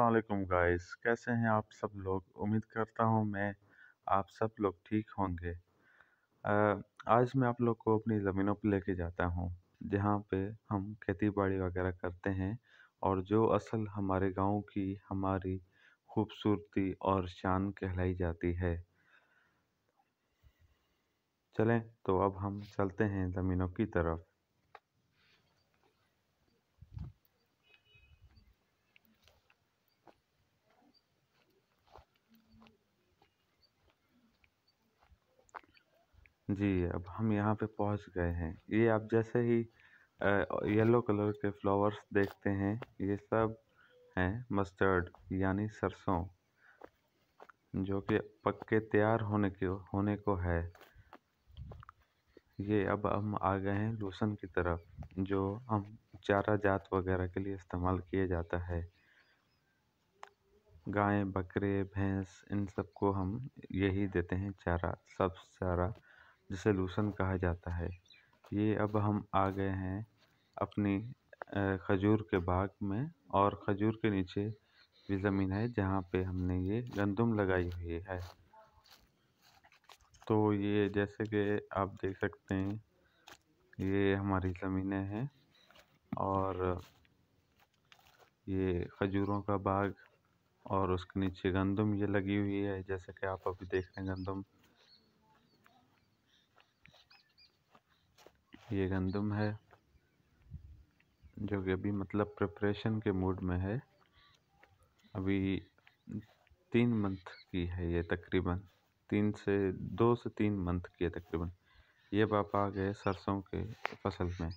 Aslam guys कैसे हैं आप सब लोग उम्मीद करता हूं मैं आप सब लोग ठीक होंगे आज मैं आप लोग को अपनी ज़मीनों पर लेके जाता हूं जहां पे हम खेती बाड़ी वगैरह करते हैं और जो असल हमारे गांव की हमारी खूबसूरती और शान कहलाई जाती है चलें तो अब हम चलते हैं ज़मीनों की तरफ जी, अब हम यहाँ पे पहुँच गए हैं। ये आप जैसे ही येलो कलर के फ्लावर्स देखते हैं ये सब हैं मस्टर्ड यानी सरसों जो कि पक के तैयार होने के होने को है। ये अब हम आ गए हैं लूसन की तरफ जो हम चारा जात वगैरह के लिए इस्तेमाल किया जाता है। गाय, बकरे, भैंस इन सबको हम यही देते हैं चारा, सब चारा। जिसे लूसन कहा जाता है ये अब हम आ गए हैं अपनी खजूर के बाग में और खजूर के नीचे भी ज़मीन है जहाँ पे हमने ये गंदम लगाई हुई है तो ये जैसे कि आप देख सकते हैं ये हमारी ज़मीनें हैं और ये खजूरों का बाग और उसके नीचे गंदम ये लगी हुई है जैसे कि आप अभी देख रहे हैं गंदम ये गंदम है जो कि अभी मतलब प्रिपरेशन के मूड में है अभी तीन मंथ की है ये तकरीबन तीन से दो से तीन मंथ की है तकरीबन ये पापा आ गए सरसों के फसल में